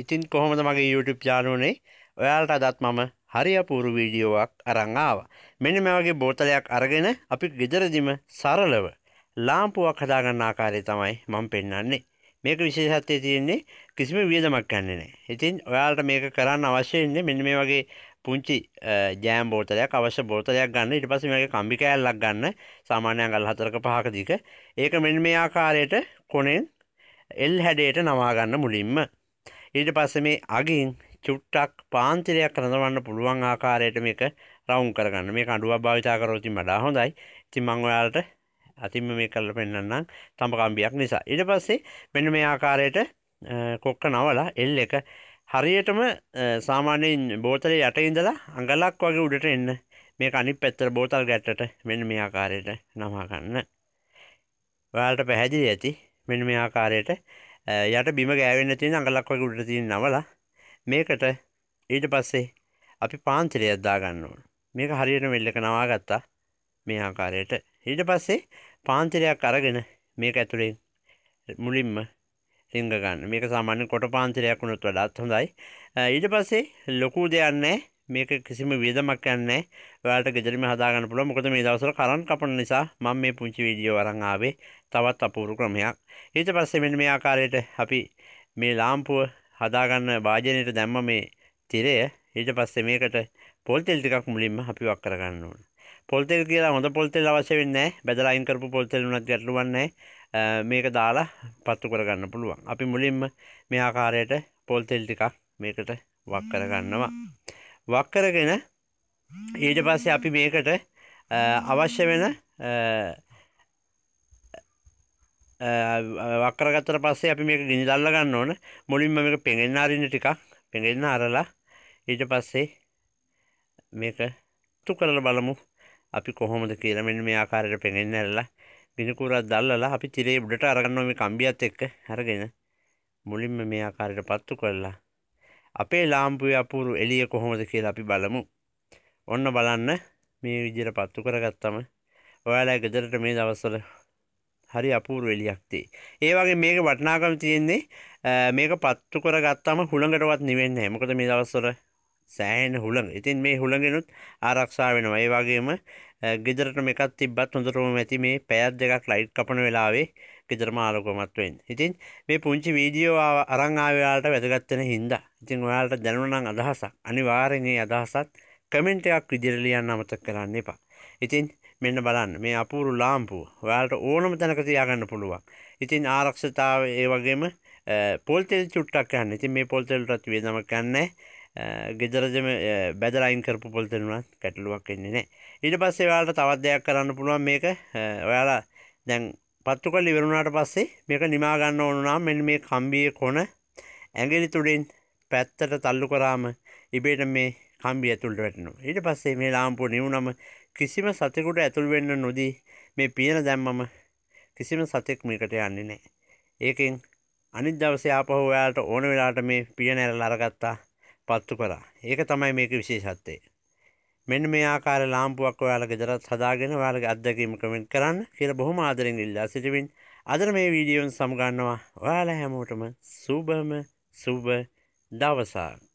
ඉතින් කොහොමද මගේ YouTube චානලනේ ඔයාලට අදත් මම හරි අපූරු වීඩියෝවක් අරන් ආවා. මෙන්න මේ වගේ බෝතලයක් අරගෙන අපි ගෙදරදීම සරලව ලාම්පුවක් හදාගන්න ආකාරය තමයි මම පෙන්වන්නේ. මේක විශේෂත්වයේ තියෙන්නේ කිසිම වියදමක් ගන්නෙ නැහැ. ඉතින් ඔයාලට මේක කරන්න අවශ්‍ය ඉන්නේ මෙන්න මේ වගේ පුංචි ජෑම් බෝතලයක් අවශ්‍ය බෝතලයක් ගන්න ඊට පස්සේ මේක කම්බි කෑල්ලක් ගන්න සාමාන්‍යයෙන් අඟල් 4ක 5ක දිග ඒක මෙන්න මේ ආකාරයට කොනෙන් L හැඩයට නවා ගන්න මුලින්ම ඊට පස්සේ මේ අගින් චුට්ටක් පාන්තිරයක් රඳවන්න පුළුවන් ආකාරයට මේක රවුම් කරගන්න. මේක අඬුවක් භාවිතා කරොත් ඉතින් වඩා හොඳයි. ඉතින් මම ඔයාලට අතින්ම මේ කරලා පෙන්නන්නම් තඹ කම්බියක් නිසා. ඊට පස්සේ මෙන්න මේ ආකාරයට කොක්ක නවලා L එක හරියටම සාමාන්‍යයෙන් බෝතලේ යට ඉඳලා අඟලක් වගේ උඩට එන්න. මේක අනිත් පැත්තට බෝතල් ගැට්ටට මෙන්න මේ ආකාරයට නමා ගන්න. ඔයාලට පැහැදිලි ඇති මෙන්න මේ ආකාරයට යට බිම ගෑවෙන්න තියෙන අඟලක්වගේ උඩට තියෙන නවලා මේකට ඊට පස්සේ අපි පාන්තිරයක් දාගන්න ඕන. මේක හරියට මෙල්ලක නවාගත්තා මේ ආකාරයට. ඊට පස්සේ පාන්තිරයක් අරගෙන මේක ඇතුලේ මුලින්ම රිංග ගන්න. මේක සාමාන්‍ය කොට පාන්තිරයක් වුණත් වඩාත් හොඳයි. ඊට පස්සේ ලොකු දෙයක් නැහැ. මේක කිසිම වියදමක් යන්නේ ඔයාලට ගෙදරින්ම හදාගන්න පුළුවන් මොකද මේ දවස්වල කරන්ට් කපන නිසා මම මේ පුංචි වීඩියෝ අරන් ආවේ තවත් අපූර්ව ක්‍රමයක් ඊට පස්සේ මෙන්න මේ ආකාරයට අපි මේ ලාම්පුව හදාගන්න වාජනයට දැම්ම මේ තිරය ඊට පස්සේ මේකට පොල් තෙල් ටිකක් මුලින්ම අපි වක් කරගන්න ඕන පොල් තෙල් කියලා හොඳ පොල් තෙල් අවශ්‍ය වෙන්නේ නැහැ බදලා අයින් කරපු පොල් තෙල් උනත් ගැටලුවක් නැහැ මේක දාලා පත්තු කරගන්න පුළුවන් අපි මුලින්ම මේ ආකාරයට පොල් තෙල් ටිකක් මේකට වක් කරගන්නවා වක්කරගෙන ඊට පස්සේ අපි මේකට අවශ්‍ය වෙන වක්කරගත්තර පස්සේ අපි මේක ගිනි දල්ල ගන්න ඕන මුලින්ම මේක පෙඟෙන්න අරින්න ටිකක් පෙඟෙන්න අරලා ඊට පස්සේ මේක තු කරලා බලමු අපි කොහොමද කියලා මෙන්න මේ ආකාරයට පෙඟෙන්න ඇරලා බිනිකුරක් දැල්ලලා අපි තිරේ උඩට අරගන්නවා මේ කම්බියත් එක්ක අරගෙන මුලින්ම මේ ආකාරයට පත්තු කරලා අපේ ලාම්පුවේ අපූරු එළිය කොහොමද කියලා අපි බලමු. ඔන්න බලන්න මේ විදිහට පත්තු කරගත්තම ඔයාලා ගෙදරට මේ දවස්වල හරි අපූරු එළියක් තියෙයි. ඒ වගේ මේක වටිනාකම තියෙන්නේ මේක පත්තු කරගත්තම හුළඟටවත් නිවෙන්නේ නැහැ. මොකද මේ දවස්වල සෑහෙන හුළඟ. ඉතින් මේ හුළඟෙනුත් ආරක්ෂා වෙනවා. ඒ වගේම ගෙදරට මේකක් තිබ්බත් හොඳටම ඇති මේ පැයක් දෙකක් ලයිට් කපන වෙලාවේ ගෙදරම ආලෝකමත් වෙන්න. ඉතින් මේ පුංචි වීඩියෝ අරන් ආවේ ඔයාලට වැදගත් වෙන හින්දා. ඉතින් ඔයාලට දැනුණා නම් අදහසක් අනිවාර්යෙන් ඒ අදහසත් කමෙන්ට් එකක් විදිහට ලියන්න අමතක කරන්න එපා. ඉතින් මෙන්න බලන්න මේ අපූරු ලාම්පුව ඔයාලට ඕනම තැනක තියාගන්න පුළුවන්. ඉතින් ආරක්ෂතාව ඒ වගේම පොල් තෙල් චුට්ටක් ගන්න. ඉතින් මේ පොල් තෙල් වලට වේදමක් ගන්නෑ. ගෙදරදම බැදලා අයින් කරපු පොල් තෙල් උනත් ගැටලුවක් එන්නේ නැහැ. ඊට පස්සේ ඔයාලට තවත් දෙයක් කරන්න පුළුවන් මේක ඔයාලා දැන් පත්තු කල් ඉවරුණාට පස්සේ මේක නිමා ගන්න ඕන නම් මෙන්න මේ කම්බියේ කොන ඇඟිලි තුඩෙන් පැත්තට තල්ලු කරාම ඉබේට මේ කම්බිය ඇතුළට වැටෙනවා. ඊට පස්සේ මේ ලාම්පුව නිවුනම කිසිම සතෙකුට ඇතුල් වෙන්න නොදී මේ පියන දැම්මම කිසිම සතෙක් මේකට යන්නේ නැහැ. ඒකෙන් අනිත් දවසේ ආපහු ඔයාලට ඕන වෙලාවට මේ පියන ඇරලා අරගත්තා පත්තු කරා. ඒක තමයි මේකේ විශේෂත්වය. මෙන්න මේ ආකාර ලාම්පුවක් ඔයාලගේ දරත් හදාගෙන ඔයාලගේ අත්දැකීම කමෙන්ට් කරන්න කියලා බොහොම ආදරෙන් ඉල්ලා සිටිමින් අද මේ වීඩියෝන් සමගන්නවා ඔයාලා හැමෝටම සුබම සුබ දවසක්